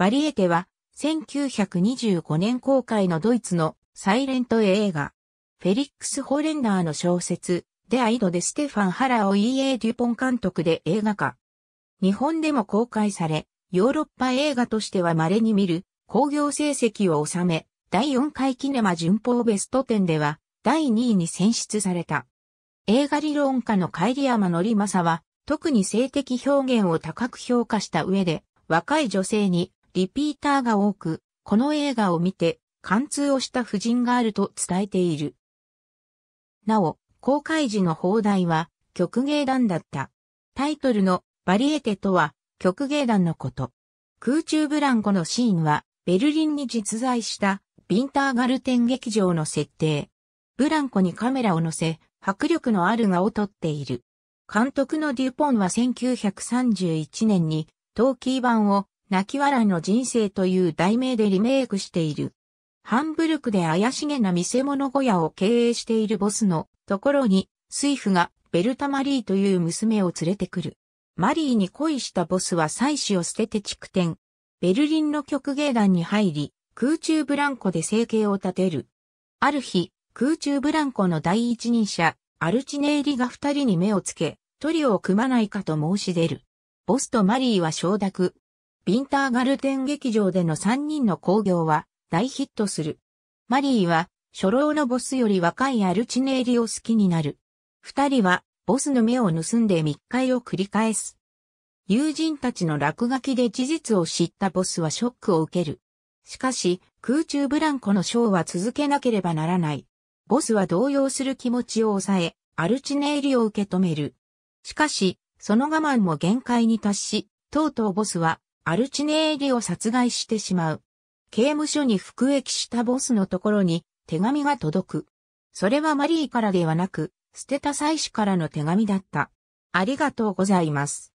バリエテは、1925年公開のドイツのサイレント映画。フェリックス・ホーレンダーの小説、デアイドでステファン・ハラオ・イエー・デュポン監督で映画化。日本でも公開され、ヨーロッパ映画としては稀に見る、興行成績を収め、第4回キネマ巡報ベスト10では、第2位に選出された。映画理論家のカイリアマ・ノリマサは、特に性的表現を高く評価した上で、若い女性にリピーターが多く、この映画を見て、貫通をした婦人があると伝えている。なお、公開時の放題は、曲芸団だった。タイトルのバリエテとは、曲芸団のこと。空中ブランコのシーンは、ベルリンに実在したビンターガルテン劇場の設定。ブランコにカメラを乗せ、迫力のある画を撮っている。監督のデュポンは1931年に、トーキー版を泣き笑いの人生という題名でリメイクしている。ハンブルクで怪しげな見せ物小屋を経営しているボスのところに、スイフがベルタ・マリーという娘を連れてくる。マリーに恋したボスは妻子を捨てて築点。ベルリンの曲芸団に入り、空中ブランコで生計を立てる。ある日、空中ブランコの第一人者、アルチネーリが二人に目をつけ、トリオを組まないかと申し出る。ボスとマリーは承諾、ウィンターガルテン劇場での3人の興行は大ヒットする。マリーは初老のボスより若いアルチネーリを好きになる。二人はボスの目を盗んで密会を繰り返す。友人たちの落書きで事実を知ったボスはショックを受ける。しかし、空中ブランコのショーは続けなければならない。ボスは動揺する気持ちを抑え、アルチネイリを受け止める。しかし、その我慢も限界に達し、とうとうボスはアルチネーリを殺害してしまう。刑務所に服役したボスのところに手紙が届く。それはマリーからではなく、捨てた妻子からの手紙だった。ありがとうございます。